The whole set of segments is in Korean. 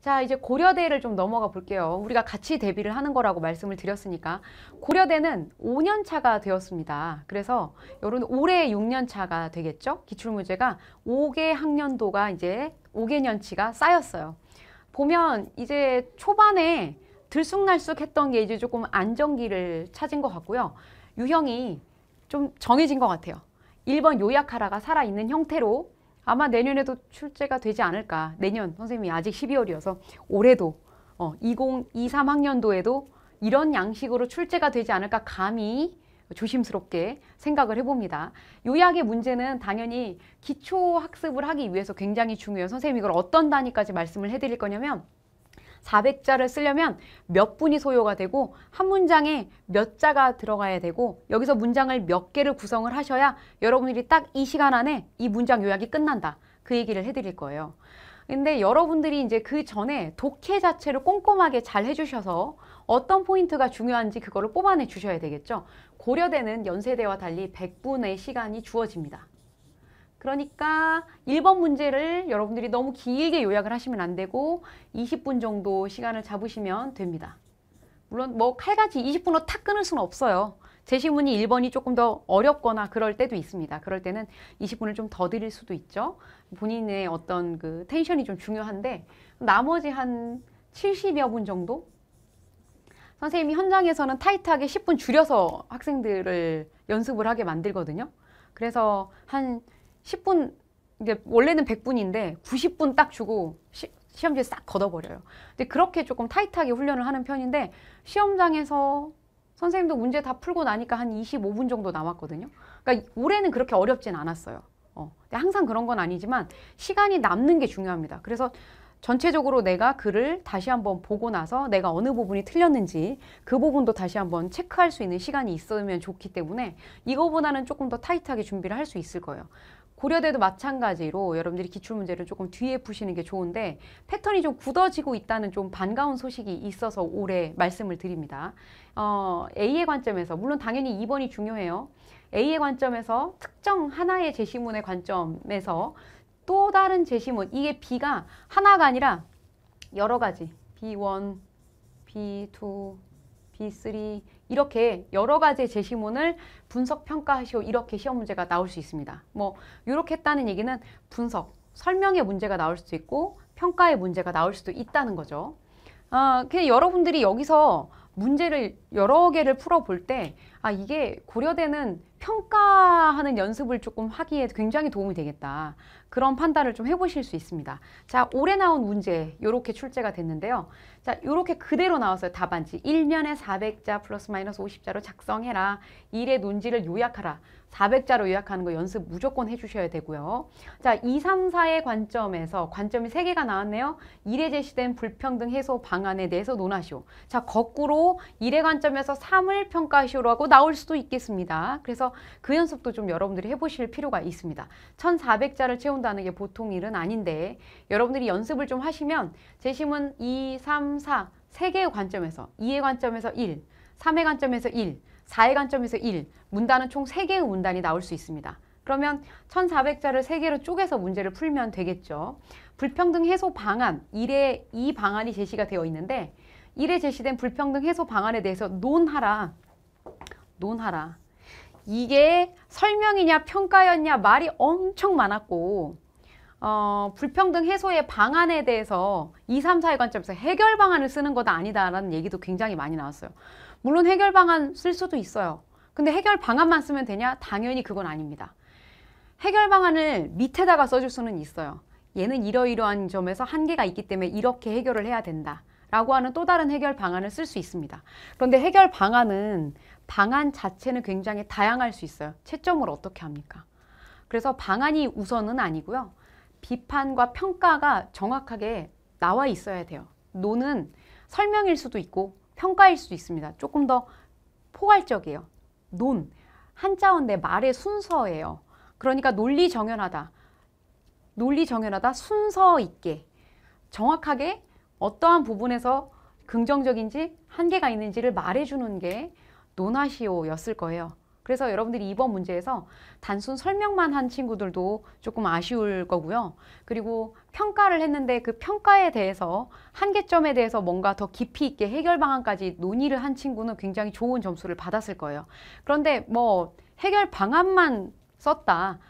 자, 이제 고려대를 좀 넘어가 볼게요. 우리가 같이 대비를 하는 거라고 말씀을 드렸으니까 고려대는 5년 차가 되었습니다. 그래서 여러분 올해 6년 차가 되겠죠? 기출문제가 5개 학년도가 이제 5개년치가 쌓였어요. 보면 이제 초반에 들쑥날쑥 했던 게 이제 조금 안정기를 찾은 것 같고요. 유형이 좀 정해진 것 같아요. 1번 요약하라가 살아있는 형태로 아마 내년에도 출제가 되지 않을까. 내년 선생님이 아직 12월이어서 올해도 어, 2023학년도에도 이런 양식으로 출제가 되지 않을까 감히 조심스럽게 생각을 해봅니다. 요약의 문제는 당연히 기초 학습을 하기 위해서 굉장히 중요해요. 선생님 이걸 어떤 단위까지 말씀을 해드릴 거냐면 400자를 쓰려면 몇 분이 소요가 되고 한 문장에 몇 자가 들어가야 되고 여기서 문장을 몇 개를 구성을 하셔야 여러분들이 딱 이 시간 안에 이 문장 요약이 끝난다. 그 얘기를 해드릴 거예요. 근데 여러분들이 이제 그 전에 독해 자체를 꼼꼼하게 잘 해주셔서 어떤 포인트가 중요한지 그거를 뽑아내 주셔야 되겠죠. 고려대는 연세대와 달리 100분의 시간이 주어집니다. 그러니까 1번 문제를 여러분들이 너무 길게 요약을 하시면 안 되고 20분 정도 시간을 잡으시면 됩니다. 물론 뭐 칼같이 20분으로 탁 끊을 수는 없어요. 제시문이 1번이 조금 더 어렵거나 그럴 때도 있습니다. 그럴 때는 20분을 좀 더 드릴 수도 있죠. 본인의 어떤 그 텐션이 좀 중요한데 나머지 한 70여 분 정도? 선생님이 현장에서는 타이트하게 10분 줄여서 학생들을 연습을 하게 만들거든요. 그래서 한 10분 이제 원래는 100분인데 90분 딱 주고 시, 시험지에 싹 걷어버려요. 근데 그렇게 조금 타이트하게 훈련을 하는 편인데 시험장에서 선생님도 문제 다 풀고 나니까 한 25분 정도 남았거든요. 그러니까 올해는 그렇게 어렵진 않았어요. 어, 항상 그런 건 아니지만 시간이 남는 게 중요합니다. 그래서 전체적으로 내가 글을 다시 한번 보고 나서 내가 어느 부분이 틀렸는지 그 부분도 다시 한번 체크할 수 있는 시간이 있으면 좋기 때문에 이거보다는 조금 더 타이트하게 준비를 할 수 있을 거예요. 고려대도 마찬가지로 여러분들이 기출 문제를 조금 뒤에 푸시는 게 좋은데 패턴이 좀 굳어지고 있다는 좀 반가운 소식이 있어서 올해 말씀을 드립니다. 어, A의 관점에서 물론 당연히 2번이 중요해요. A의 관점에서 특정 하나의 제시문의 관점에서 또 다른 제시문 이게 B가 하나가 아니라 여러 가지 B1, B2, D3 이렇게 여러 가지 제시문을 분석 평가하시오 이렇게 시험 문제가 나올 수 있습니다. 뭐 이렇게 했다는 얘기는 분석, 설명의 문제가 나올 수도 있고 평가의 문제가 나올 수도 있다는 거죠. 아, 그냥 여러분들이 여기서 문제를 여러 개를 풀어볼 때, 아, 이게 고려되는 평가하는 연습을 조금 하기에 굉장히 도움이 되겠다. 그런 판단을 좀 해보실 수 있습니다. 자, 올해 나온 문제 이렇게 출제가 됐는데요. 자, 이렇게 그대로 나왔어요. 답안지. 1면에 400자 플러스 마이너스 50자로 작성해라. 일의 논지를 요약하라. 400자로 요약하는 거 연습 무조건 해주셔야 되고요. 자, 2, 3, 4의 관점에서 관점이 3개가 나왔네요. 1에 제시된 불평등 해소 방안에 대해서 논하시오. 자, 거꾸로 1의 관점에서 3을 평가하시오라고 나올 수도 있겠습니다. 그래서 그 연습도 좀 여러분들이 해보실 필요가 있습니다. 1,400자를 채운다는 게 보통 일은 아닌데 여러분들이 연습을 좀 하시면 제시문 2, 3, 4 3개의 관점에서 2의 관점에서 1, 3의 관점에서 1, 4의 관점에서 1, 문단은 총 3개의 문단이 나올 수 있습니다. 그러면 1400자를 3개로 쪼개서 문제를 풀면 되겠죠. 불평등 해소 방안, 1의 이 방안이 제시가 되어 있는데 1에 제시된 불평등 해소 방안에 대해서 논하라. 논하라. 이게 설명이냐 평가였냐 말이 엄청 많았고 어, 불평등 해소의 방안에 대해서 2, 3, 4의 관점에서 해결 방안을 쓰는 것도 아니다라는 얘기도 굉장히 많이 나왔어요. 물론 해결 방안 쓸 수도 있어요. 근데 해결 방안만 쓰면 되냐? 당연히 그건 아닙니다. 해결 방안을 밑에다가 써줄 수는 있어요. 얘는 이러이러한 점에서 한계가 있기 때문에 이렇게 해결을 해야 된다. 라고 하는 또 다른 해결 방안을 쓸 수 있습니다. 그런데 해결 방안은 방안 자체는 굉장히 다양할 수 있어요. 채점을 어떻게 합니까? 그래서 방안이 우선은 아니고요. 비판과 평가가 정확하게 나와 있어야 돼요. 노는 설명일 수도 있고 평가일 수 있습니다. 조금 더 포괄적이에요. 논. 한자어인데 말의 순서예요. 그러니까 논리 정연하다. 논리 정연하다. 순서 있게. 정확하게 어떠한 부분에서 긍정적인지 한계가 있는지를 말해주는 게 논하시오였을 거예요. 그래서 여러분들이 이번 문제에서 단순 설명만 한 친구들도 조금 아쉬울 거고요. 그리고 평가를 했는데 그 평가에 대해서 한계점에 대해서 뭔가 더 깊이 있게 해결 방안까지 논의를 한 친구는 굉장히 좋은 점수를 받았을 거예요. 그런데 뭐 해결 방안만 썼다.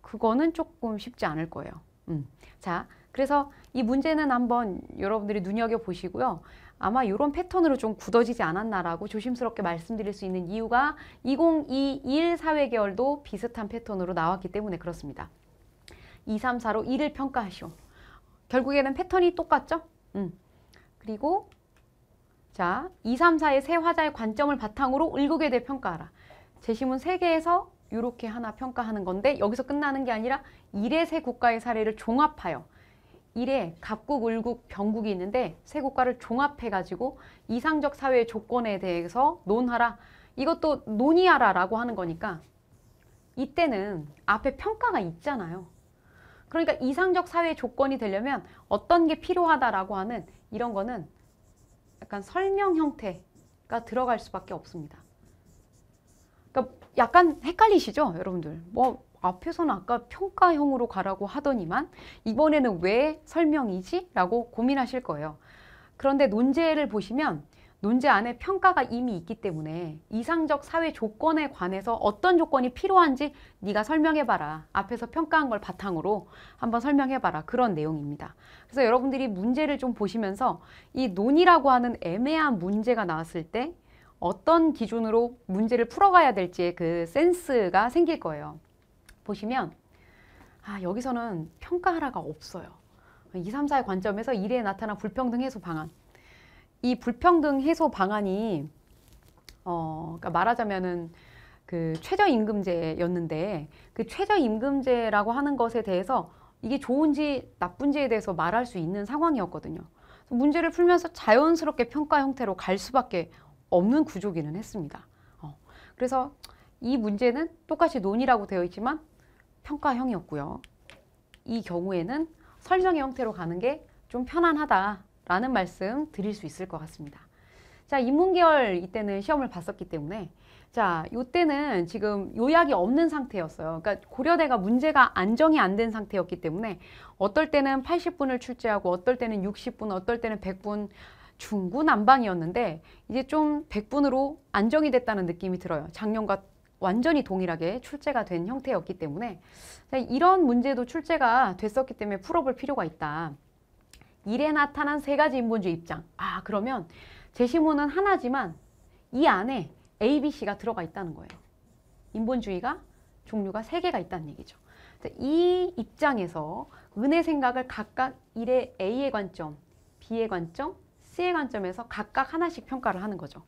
그거는 조금 쉽지 않을 거예요. 음. 자, 그래서 이 문제는 한번 여러분들이 눈여겨보시고요. 아마 이런 패턴으로 좀 굳어지지 않았나라고 조심스럽게 말씀드릴 수 있는 이유가 2021 사회계열도 비슷한 패턴으로 나왔기 때문에 그렇습니다. 2, 3, 4로 1을 평가하시오. 결국에는 패턴이 똑같죠? 음. 그리고 자, 2, 3, 4의 세 화자의 관점을 바탕으로 을국에 대해 평가하라. 제시문 3개에서 이렇게 하나 평가하는 건데 여기서 끝나는 게 아니라 1의 세 국가의 사례를 종합하여 일에 갑국, 을국, 병국이 있는데 세 국가를 종합해가지고 이상적 사회의 조건에 대해서 논하라. 이것도 논의하라라고 하는 거니까 이때는 앞에 평가가 있잖아요. 그러니까 이상적 사회 조건이 되려면 어떤 게 필요하다라고 하는 이런 거는 약간 설명 형태가 들어갈 수밖에 없습니다. 그러니까 약간 헷갈리시죠, 여러분들? 뭐 앞에서는 아까 평가형으로 가라고 하더니만 이번에는 왜 설명이지? 라고 고민하실 거예요. 그런데 논제를 보시면 논제 안에 평가가 이미 있기 때문에 이상적 사회 조건에 관해서 어떤 조건이 필요한지 네가 설명해봐라. 앞에서 평가한 걸 바탕으로 한번 설명해봐라. 그런 내용입니다. 그래서 여러분들이 문제를 좀 보시면서 이 논이라고 하는 애매한 문제가 나왔을 때 어떤 기준으로 문제를 풀어가야 될지의 그 센스가 생길 거예요. 보시면 아, 여기서는 평가 하라가 없어요. 2, 3, 4의 관점에서 일에 나타난 불평등 해소 방안. 이 불평등 해소 방안이 어, 그러니까 말하자면은 그 최저임금제였는데 그 최저임금제라고 하는 것에 대해서 이게 좋은지 나쁜지에 대해서 말할 수 있는 상황이었거든요. 문제를 풀면서 자연스럽게 평가 형태로 갈 수밖에 없는 구조기는 했습니다. 어, 그래서 이 문제는 똑같이 논의라고 되어 있지만 평가형이었고요. 이 경우에는 설정의 형태로 가는 게 좀 편안하다라는 말씀 드릴 수 있을 것 같습니다. 자, 인문계열 이때는 시험을 봤었기 때문에 자, 요때는 지금 요약이 없는 상태였어요. 그러니까 고려대가 문제가 안정이 안 된 상태였기 때문에 어떨 때는 80분을 출제하고 어떨 때는 60분, 어떨 때는 100분 중구난방이었는데 이제 좀 100분으로 안정이 됐다는 느낌이 들어요. 작년과 완전히 동일하게 출제가 된 형태였기 때문에 이런 문제도 출제가 됐었기 때문에 풀어볼 필요가 있다. 일에 나타난 세 가지 인본주의 입장. 아 그러면 제시문은 하나지만 이 안에 A, B, C가 들어가 있다는 거예요. 인본주의가 종류가 세 개가 있다는 얘기죠. 이 입장에서 은의 생각을 각각 일의 A의 관점, B의 관점, C의 관점에서 각각 하나씩 평가를 하는 거죠.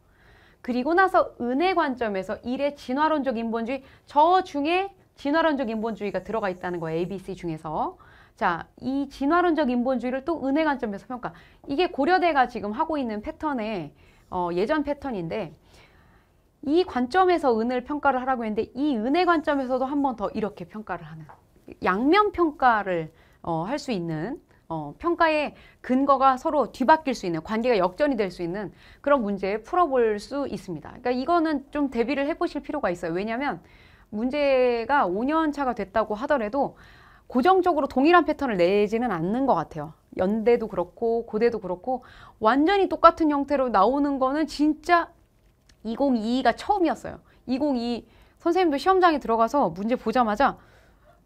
그리고 나서 은혜 관점에서 일의 진화론적 인본주의 저 중에 진화론적 인본주의가 들어가 있다는 거예요. ABC 중에서. 자, 이 진화론적 인본주의를 또 은혜 관점에서 평가. 이게 고려대가 지금 하고 있는 패턴의 어, 예전 패턴인데 이 관점에서 은을 평가를 하라고 했는데 이 은혜 관점에서도 한 번 더 이렇게 평가를 하는 양면 평가를 어, 할 수 있는 어, 평가의 근거가 서로 뒤바뀔 수 있는 관계가 역전이 될 수 있는 그런 문제 풀어볼 수 있습니다. 그러니까 이거는 좀 대비를 해보실 필요가 있어요. 왜냐하면 문제가 5년 차가 됐다고 하더라도 고정적으로 동일한 패턴을 내지는 않는 것 같아요. 연대도 그렇고 고대도 그렇고 완전히 똑같은 형태로 나오는 거는 진짜 2022가 처음이었어요. 2022 선생님도 시험장에 들어가서 문제 보자마자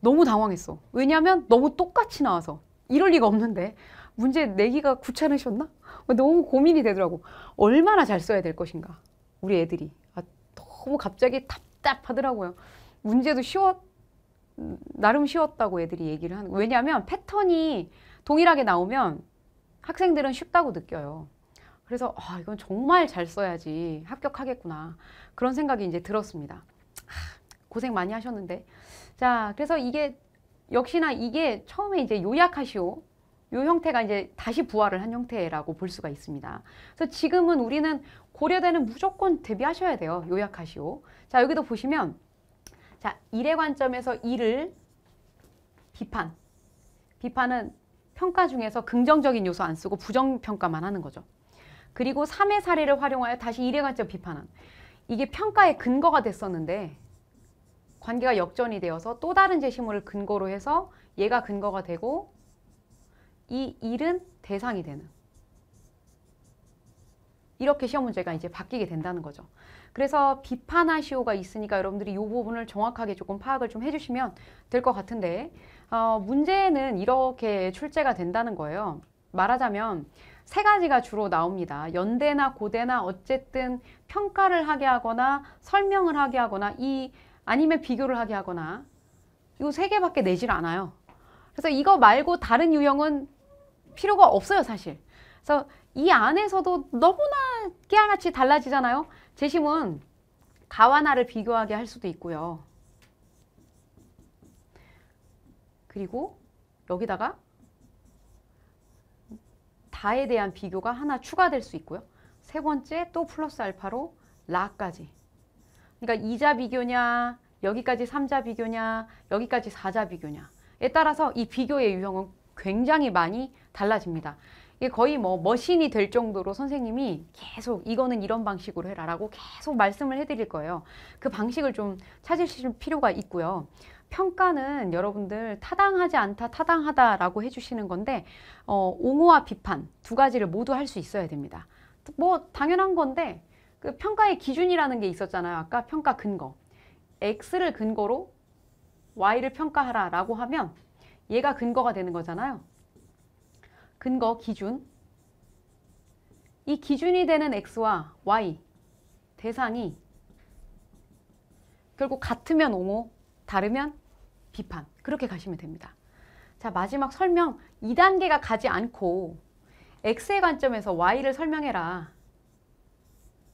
너무 당황했어. 왜냐하면 너무 똑같이 나와서 이럴 리가 없는데 문제 내기가 구찮으셨나 너무 고민이 되더라고. 얼마나 잘 써야 될 것인가? 우리 애들이 아, 너무 갑자기 답답하더라고요. 문제도 쉬웠 나름 쉬웠다고 애들이 얘기를 하는. 왜냐하면 패턴이 동일하게 나오면 학생들은 쉽다고 느껴요. 그래서 아 이건 정말 잘 써야지 합격하겠구나 그런 생각이 이제 들었습니다. 고생 많이 하셨는데 자 그래서 이게 역시나 이게 처음에 이제 요약하시오 요 형태가 이제 다시 부활을 한 형태라고 볼 수가 있습니다. 그래서 지금은 우리는 고려대는 무조건 대비하셔야 돼요. 요약하시오. 자, 여기도 보시면 자, 일의 관점에서 일을 비판. 비판은 평가 중에서 긍정적인 요소 안 쓰고 부정 평가만 하는 거죠. 그리고 3의 사례를 활용하여 다시 일의 관점 비판한. 이게 평가의 근거가 됐었는데 관계가 역전이 되어서 또 다른 제시물을 근거로 해서 얘가 근거가 되고 이 일은 대상이 되는 이렇게 시험 문제가 이제 바뀌게 된다는 거죠. 그래서 비판하시오가 있으니까 여러분들이 이 부분을 정확하게 조금 파악을 좀 해주시면 될 것 같은데 어, 문제는 이렇게 출제가 된다는 거예요. 말하자면 세 가지가 주로 나옵니다. 연대나 고대나 어쨌든 평가를 하게 하거나 설명을 하게 하거나 이 아니면 비교를 하게 하거나 이거세 개밖에 내질 않아요. 그래서 이거 말고 다른 유형은 필요가 없어요 사실. 그래서 이 안에서도 너무나 깨알같이 달라지잖아요. 재심은 가와 나를 비교하게 할 수도 있고요. 그리고 여기다가 다에 대한 비교가 하나 추가될 수 있고요. 세 번째 또 플러스 알파로 라까지 그러니까 이자 비교냐, 여기까지 3자 비교냐, 여기까지 4자 비교냐에 따라서 이 비교의 유형은 굉장히 많이 달라집니다. 이게 거의 뭐 머신이 될 정도로 선생님이 계속 이거는 이런 방식으로 해라 라고 계속 말씀을 해드릴 거예요. 그 방식을 좀 찾으실 필요가 있고요. 평가는 여러분들 타당하지 않다, 타당하다라고 해주시는 건데 어, 옹호와 비판 두 가지를 모두 할 수 있어야 됩니다. 뭐 당연한 건데 그 평가의 기준이라는 게 있었잖아요. 아까 평가 근거. X를 근거로 Y를 평가하라 라고 하면 얘가 근거가 되는 거잖아요. 근거, 기준. 이 기준이 되는 X와 Y, 대상이 결국 같으면 옹호, 다르면 비판. 그렇게 가시면 됩니다. 자, 마지막 설명. 2단계가 가지 않고 X의 관점에서 Y를 설명해라.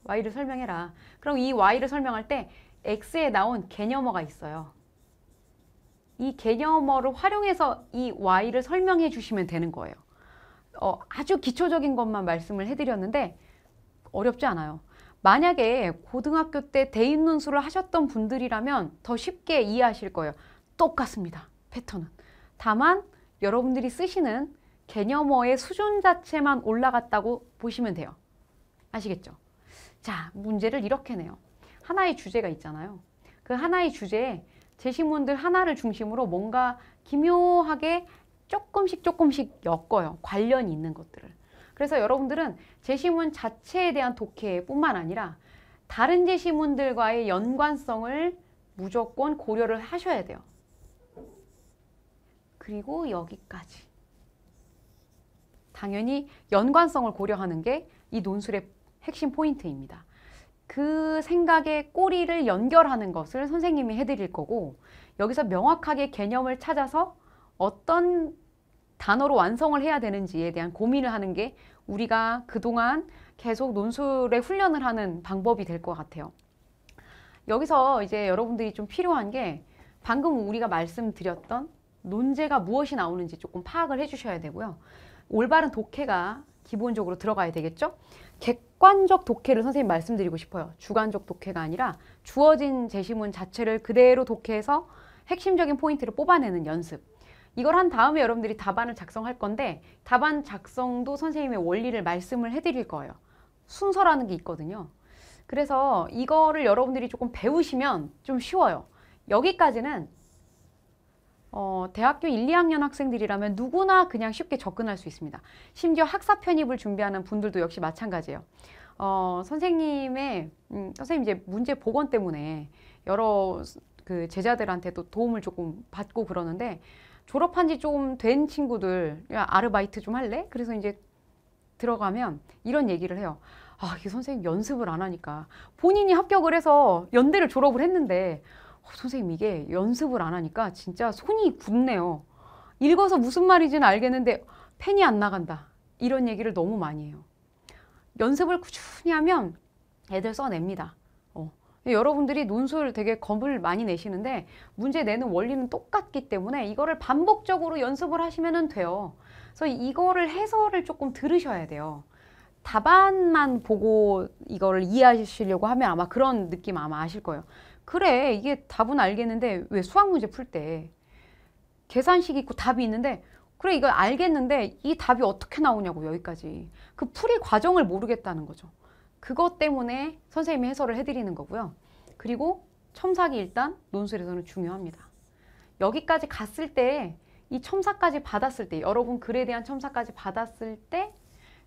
y를 설명해라. 그럼 이 y를 설명할 때 x에 나온 개념어가 있어요. 이 개념어를 활용해서 이 y를 설명해 주시면 되는 거예요. 어, 아주 기초적인 것만 말씀을 해드렸는데 어렵지 않아요. 만약에 고등학교 때 대입논술을 하셨던 분들이라면 더 쉽게 이해하실 거예요. 똑같습니다. 패턴은. 다만 여러분들이 쓰시는 개념어의 수준 자체만 올라갔다고 보시면 돼요. 아시겠죠? 자, 문제를 이렇게 내요. 하나의 주제가 있잖아요. 그 하나의 주제에 제시문들 하나를 중심으로 뭔가 기묘하게 조금씩 조금씩 엮어요. 관련이 있는 것들을. 그래서 여러분들은 제시문 자체에 대한 독해뿐만 아니라 다른 제시문들과의 연관성을 무조건 고려를 하셔야 돼요. 그리고 여기까지. 당연히 연관성을 고려하는 게 이 논술의 핵심 포인트입니다. 그 생각의 꼬리를 연결하는 것을 선생님이 해드릴 거고 여기서 명확하게 개념을 찾아서 어떤 단어로 완성을 해야 되는지에 대한 고민을 하는 게 우리가 그동안 계속 논술의 훈련을 하는 방법이 될 것 같아요. 여기서 이제 여러분들이 좀 필요한 게 방금 우리가 말씀드렸던 논제가 무엇이 나오는지 조금 파악을 해주셔야 되고요. 올바른 독해가 기본적으로 들어가야 되겠죠? 객관적 독해를 선생님 말씀드리고 싶어요. 주관적 독해가 아니라 주어진 제시문 자체를 그대로 독해해서 핵심적인 포인트를 뽑아내는 연습. 이걸 한 다음에 여러분들이 답안을 작성할 건데 답안 작성도 선생님의 원리를 말씀을 해드릴 거예요. 순서라는 게 있거든요. 그래서 이거를 여러분들이 조금 배우시면 좀 쉬워요. 여기까지는 어, 대학교 1, 2학년 학생들이라면 누구나 그냥 쉽게 접근할 수 있습니다. 심지어 학사 편입을 준비하는 분들도 역시 마찬가지예요. 어, 선생님의 음, 선생님 이제 문제 복원 때문에 여러 그 제자들한테도 도움을 조금 받고 그러는데 졸업한 지좀된 친구들 야, 아르바이트 좀 할래? 그래서 이제 들어가면 이런 얘기를 해요. 아, 이 선생님 연습을 안 하니까 본인이 합격을 해서 연대를 졸업을 했는데 어, 선생님 이게 연습을 안 하니까 진짜 손이 굳네요. 읽어서 무슨 말이지는 알겠는데 펜이 안 나간다. 이런 얘기를 너무 많이 해요. 연습을 꾸준히 하면 애들 써냅니다. 어. 여러분들이 논술 되게 겁을 많이 내시는데 문제 내는 원리는 똑같기 때문에 이거를 반복적으로 연습을 하시면 돼요. 그래서 이거를 해설을 조금 들으셔야 돼요. 답안만 보고 이거를 이해하시려고 하면 아마 그런 느낌 아마 아실 거예요. 그래 이게 답은 알겠는데 왜 수학 문제 풀 때 계산식 이 있고 답이 있는데 그래 이걸 알겠는데 이 답이 어떻게 나오냐고 여기까지 그 풀이 과정을 모르겠다는 거죠 그것 때문에 선생님이 해설을 해드리는 거고요 그리고 첨삭이 일단 논술에서는 중요합니다 여기까지 갔을 때 이 첨삭까지 받았을 때 여러분 글에 대한 첨삭까지 받았을 때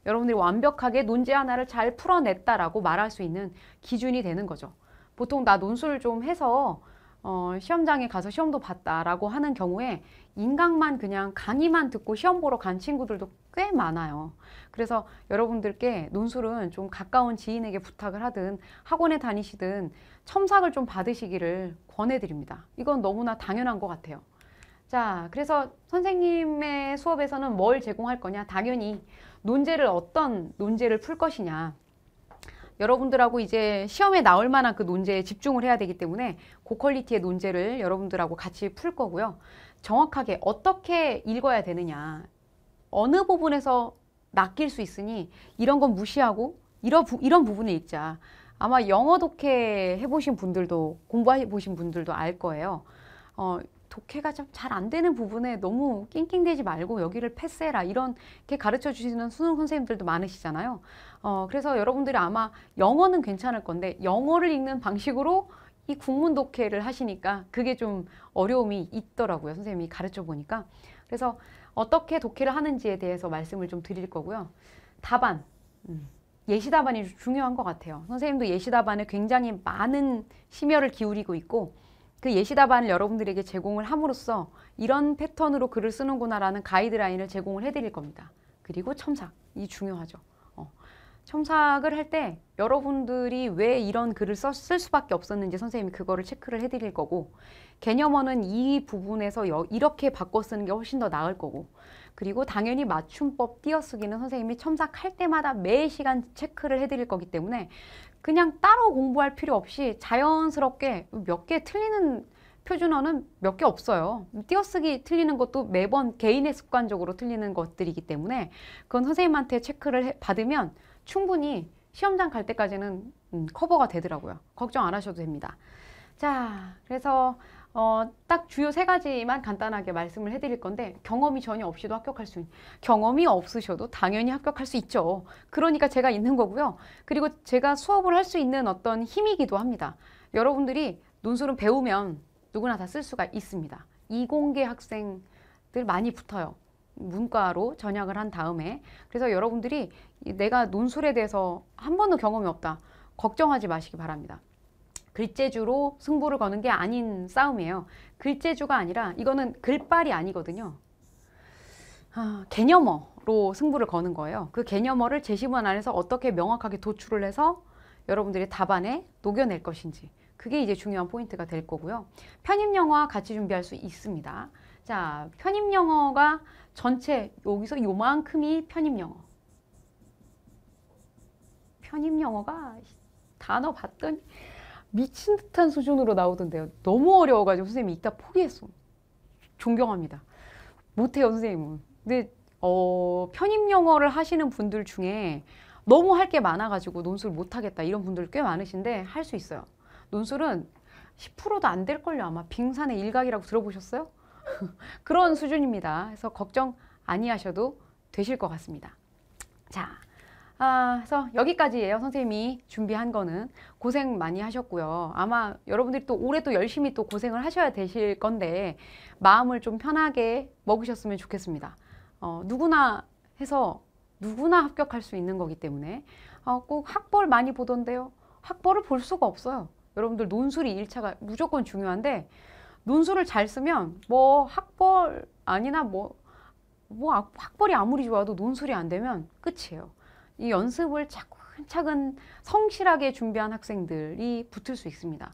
여러분들이 완벽하게 논제 하나를 잘 풀어냈다라고 말할 수 있는 기준이 되는 거죠 보통 나 논술 좀 해서 어, 시험장에 가서 시험도 봤다라고 하는 경우에 인강만 그냥 강의만 듣고 시험 보러 간 친구들도 꽤 많아요. 그래서 여러분들께 논술은 좀 가까운 지인에게 부탁을 하든 학원에 다니시든 첨삭을 좀 받으시기를 권해드립니다. 이건 너무나 당연한 것 같아요. 자, 그래서 선생님의 수업에서는 뭘 제공할 거냐? 당연히 논제를 어떤 논제를 풀 것이냐. 여러분들하고 이제 시험에 나올 만한 그 논제에 집중을 해야 되기 때문에 고퀄리티의 논제를 여러분들하고 같이 풀 거고요. 정확하게 어떻게 읽어야 되느냐. 어느 부분에서 낚일 수 있으니 이런 건 무시하고 이런, 부, 이런 부분을 읽자. 아마 영어 독해 해보신 분들도 공부해보신 분들도 알 거예요. 어, 독해가 좀 잘 안 되는 부분에 너무 낑낑대지 말고 여기를 패스해라 이런 게 가르쳐 주시는 수능 선생님들도 많으시잖아요. 어, 그래서 여러분들이 아마 영어는 괜찮을 건데 영어를 읽는 방식으로 이 국문 독해를 하시니까 그게 좀 어려움이 있더라고요. 선생님이 가르쳐 보니까. 그래서 어떻게 독해를 하는지에 대해서 말씀을 좀 드릴 거고요. 답안. 음, 예시 답안이 중요한 것 같아요. 선생님도 예시 답안에 굉장히 많은 심혈을 기울이고 있고 그 예시 답안을 여러분들에게 제공을 함으로써 이런 패턴으로 글을 쓰는구나라는 가이드라인을 제공을 해드릴 겁니다. 그리고 첨삭. 이 중요하죠. 첨삭을 할 때 여러분들이 왜 이런 글을 써, 쓸 수밖에 없었는지 선생님이 그거를 체크를 해드릴 거고 개념어는 이 부분에서 여, 이렇게 바꿔 쓰는 게 훨씬 더 나을 거고 그리고 당연히 맞춤법 띄어쓰기는 선생님이 첨삭할 때마다 매 시간 체크를 해드릴 거기 때문에 그냥 따로 공부할 필요 없이 자연스럽게 몇 개 틀리는 표준어는 몇 개 없어요. 띄어쓰기 틀리는 것도 매번 개인의 습관적으로 틀리는 것들이기 때문에 그건 선생님한테 체크를 받으면 충분히 시험장 갈 때까지는 음, 커버가 되더라고요. 걱정 안 하셔도 됩니다. 자, 그래서 어, 딱 주요 세 가지만 간단하게 말씀을 해드릴 건데 경험이 전혀 없이도 합격할 수 있는 경험이 없으셔도 당연히 합격할 수 있죠. 그러니까 제가 있는 거고요. 그리고 제가 수업을 할 수 있는 어떤 힘이기도 합니다. 여러분들이 논술은 배우면 누구나 다 쓸 수가 있습니다. 이공계 학생들 많이 붙어요. 문과로 전향을 한 다음에 그래서 여러분들이 내가 논술에 대해서 한 번도 경험이 없다. 걱정하지 마시기 바랍니다. 글재주로 승부를 거는 게 아닌 싸움이에요. 글재주가 아니라 이거는 글빨이 아니거든요. 아, 개념어로 승부를 거는 거예요. 그 개념어를 제시문 안에서 어떻게 명확하게 도출을 해서 여러분들이 답안에 녹여낼 것인지 그게 이제 중요한 포인트가 될 거고요. 편입 영어와 같이 준비할 수 있습니다. 자, 편입 영어가 전체 여기서 요만큼이 편입 영어. 편입 영어가 단어 봤더니 미친 듯한 수준으로 나오던데요. 너무 어려워가지고 선생님이 읽다 포기했어. 존경합니다. 못해요, 선생님은. 근데, 어, 편입 영어를 하시는 분들 중에 너무 할 게 많아가지고 논술 못하겠다 이런 분들 꽤 많으신데 할 수 있어요. 논술은 10%도 안 될걸요. 아마 빙산의 일각이라고 들어보셨어요? 그런 수준입니다. 그래서 걱정 아니하셔도 되실 것 같습니다. 자, 아, 그래서 여기까지예요. 선생님이 준비한 거는 고생 많이 하셨고요. 아마 여러분들이 또 올해 또 열심히 또 고생을 하셔야 되실 건데 마음을 좀 편하게 먹으셨으면 좋겠습니다. 어, 누구나 해서 누구나 합격할 수 있는 거기 때문에 어, 꼭 학벌 많이 보던데요. 학벌을 볼 수가 없어요. 여러분들 논술이 1차가 무조건 중요한데 논술을 잘 쓰면 뭐 학벌 아니나 뭐, 뭐 아, 학벌이 아무리 좋아도 논술이 안 되면 끝이에요. 이 연습을 차근차근 성실하게 준비한 학생들이 붙을 수 있습니다.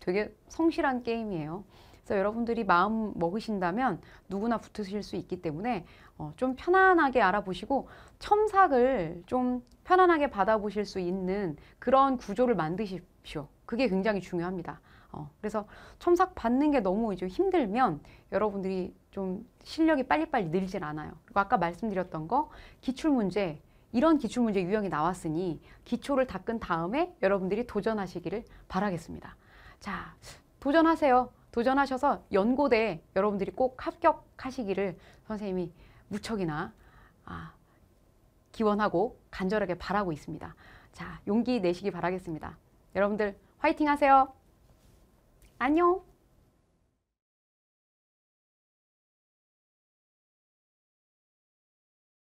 되게 성실한 게임이에요. 그래서 여러분들이 마음 먹으신다면 누구나 붙으실 수 있기 때문에 어, 좀 편안하게 알아보시고 첨삭을 좀 편안하게 받아보실 수 있는 그런 구조를 만드십시오. 그게 굉장히 중요합니다. 어, 그래서 첨삭 받는 게 너무 이제 힘들면 여러분들이 좀 실력이 빨리빨리 늘진 않아요. 그리고 아까 말씀드렸던 거 기출 문제 이런 기출 문제 유형이 나왔으니 기초를 닦은 다음에 여러분들이 도전하시기를 바라겠습니다. 자, 도전하세요. 도전하셔서 연고대 여러분들이 꼭 합격하시기를 선생님이 무척이나 아, 기원하고 간절하게 바라고 있습니다. 자, 용기 내시기 바라겠습니다. 여러분들 화이팅 하세요. 안녕